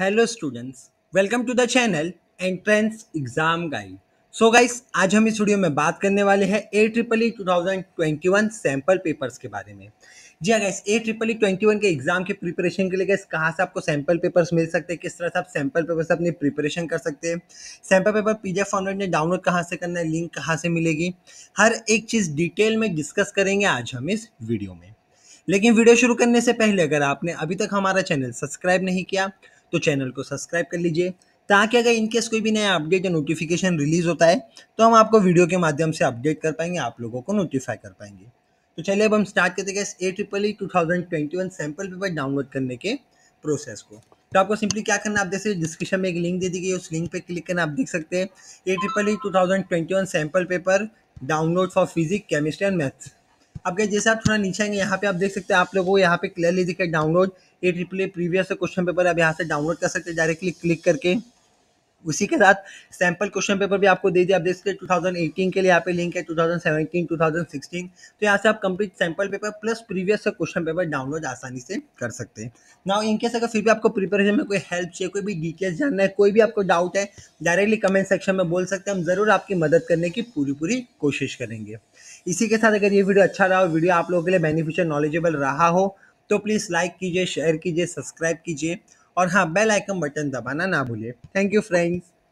hello students welcome to the channel entrance exam guide so guys आज हम इस वीडियो में बात करने वाले हैं A triple E two thousand twenty one sample papers के बारे में जी हाँ guys A triple E twenty one के एग्जाम के प्रिपरेशन के लिए गाइस कहाँ से आपको सैम्पल पेपर्स मिल सकते हैं किस तरह से आप सैम्पल पेपर से अपनी प्रिपरेशन कर सकते हैं sample paper P F format में डाउनलोड कहाँ से करना है लिंक कहाँ से मिलेगी हर एक चीज़ डिटेल में डिस्कस करेंगे आज हम इस वीडियो में लेकिन वीडियो शुरू करने से पहले अगर आपने अभी तक हमारा चैनल सब्सक्राइब नहीं किया तो चैनल को सब्सक्राइब कर लीजिए ताकि अगर इनकेस कोई भी नया अपडेट या नोटिफिकेशन रिलीज़ होता है तो हम आपको वीडियो के माध्यम से अपडेट कर पाएंगे आप लोगों को नोटिफाई कर पाएंगे तो चलिए अब हम स्टार्ट करते गए A triple E two thousand twenty one sample paper download करने के प्रोसेस को तो आपको सिंपली क्या करना आप जैसे डिस्क्रिप्शन में एक लिंक दे दी गई उस लिंक पर क्लिक करना आप देख सकते हैं A triple E two thousand twenty one sample paper download for physics chemistry and maths अब गए जैसे आप थोड़ा नीचे आएंगे यहाँ पे आप देख सकते हैं आप लोगों को यहाँ पे क्लियरली दिखे download A triple A previous question paper आप यहाँ से डाउनलोड कर सकते हैं डायरेक्टली क्लिक करके उसी के साथ सैंपल क्वेश्चन पेपर भी आपको दे दिया आप देख सकते टू थाउजेंड एटीन के लिए यहाँ पे लिंक है टू 2016 सेवेंटीन टू तो यहाँ से आप complete sample paper plus previous question paper download आसानी से कर सकते हैं ना इनकेस अगर फिर भी आपको प्रिपरेशन में कोई हेल्प चाहिए कोई भी डिटेल्स जानना है कोई भी आपको डाउट है डायरेक्टली कमेंट सेक्शन में बोल सकते हैं हम ज़रूर आपकी मदद करने की पूरी पूरी कोशिश करेंगे इसी के साथ अगर ये वीडियो अच्छा रहा हो वीडियो आप लोगों के लिए बेनिफिशियल नॉलेजेबल रहा हो तो प्लीज़ लाइक कीजिए शेयर कीजिए सब्सक्राइब कीजिए और हाँ बेल आइकन बटन दबाना ना भूलिए थैंक यू फ्रेंड्स